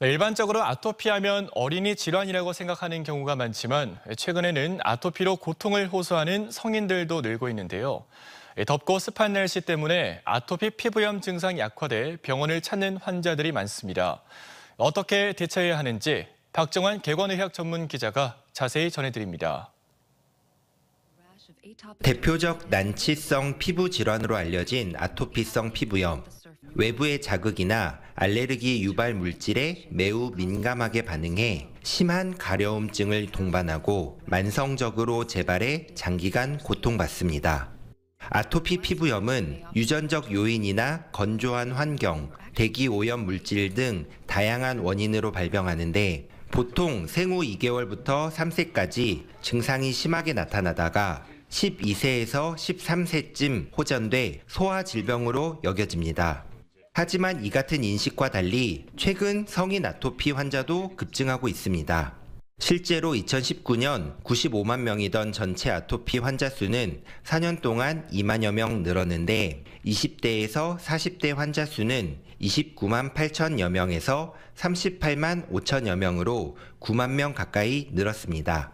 네, 일반적으로 아토피하면 어린이 질환이라고 생각하는 경우가 많지만 최근에는 아토피로 고통을 호소하는 성인들도 늘고 있는데요. 덥고 습한 날씨 때문에 아토피 피부염 증상이 악화돼 병원을 찾는 환자들이 많습니다. 어떻게 대처해야 하는지 박정환 개관의학 전문 기자가 자세히 전해드립니다. 대표적 난치성 피부 질환으로 알려진 아토피성 피부염. 외부의 자극이나 알레르기 유발 물질에 매우 민감하게 반응해 심한 가려움증을 동반하고 만성적으로 재발해 장기간 고통받습니다. 아토피 피부염은 유전적 요인이나 건조한 환경, 대기 오염 물질 등 다양한 원인으로 발병하는데 보통 생후 2개월부터 3세까지 증상이 심하게 나타나다가 12세에서 13세쯤 호전돼 소아질병으로 여겨집니다. 하지만 이 같은 인식과 달리 최근 성인 아토피 환자도 급증하고 있습니다. 실제로 2019년 95만 명이던 전체 아토피 환자 수는 4년 동안 2만여 명 늘었는데 20대에서 40대 환자 수는 29만 8천여 명에서 38만 5천여 명으로 9만 명 가까이 늘었습니다.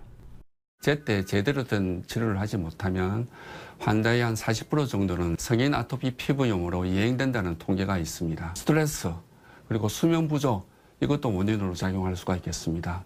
제때 제대로 된 치료를 하지 못하면 환자의 한 40% 정도는 성인 아토피 피부염으로 예행된다는 통계가 있습니다. 스트레스 그리고 수면 부족 이것도 원인으로 작용할 수가 있겠습니다.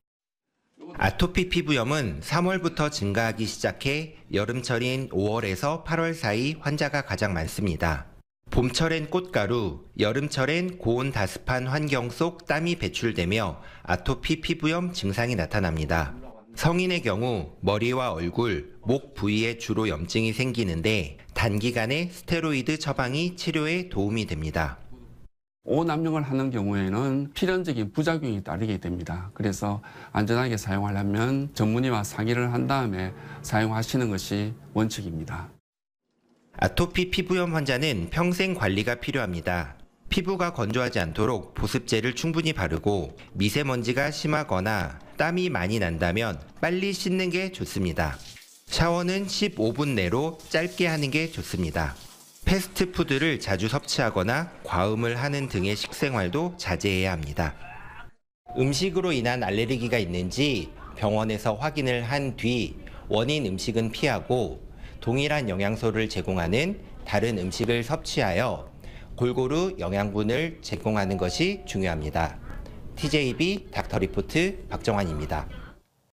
아토피 피부염은 3월부터 증가하기 시작해 여름철인 5월에서 8월 사이 환자가 가장 많습니다. 봄철엔 꽃가루, 여름철엔 고온 다습한 환경 속 땀이 배출되며 아토피 피부염 증상이 나타납니다. 성인의 경우 머리와 얼굴, 목 부위에 주로 염증이 생기는데 단기간에 스테로이드 처방이 치료에 도움이 됩니다. 오남용을 하는 경우에는 필연적인 부작용이 따르게 됩니다. 그래서 안전하게 사용하려면 전문의와 상의를 한 다음에 사용하시는 것이 원칙입니다. 아토피 피부염 환자는 평생 관리가 필요합니다. 피부가 건조하지 않도록 보습제를 충분히 바르고 미세먼지가 심하거나 땀이 많이 난다면 빨리 씻는 게 좋습니다. 샤워는 15분 내로 짧게 하는 게 좋습니다. 패스트푸드를 자주 섭취하거나 과음을 하는 등의 식생활도 자제해야 합니다. 음식으로 인한 알레르기가 있는지 병원에서 확인을 한 뒤 원인 음식은 피하고 동일한 영양소를 제공하는 다른 음식을 섭취하여 골고루 영양분을 제공하는 것이 중요합니다. TJB 닥터리포트 박정환입니다.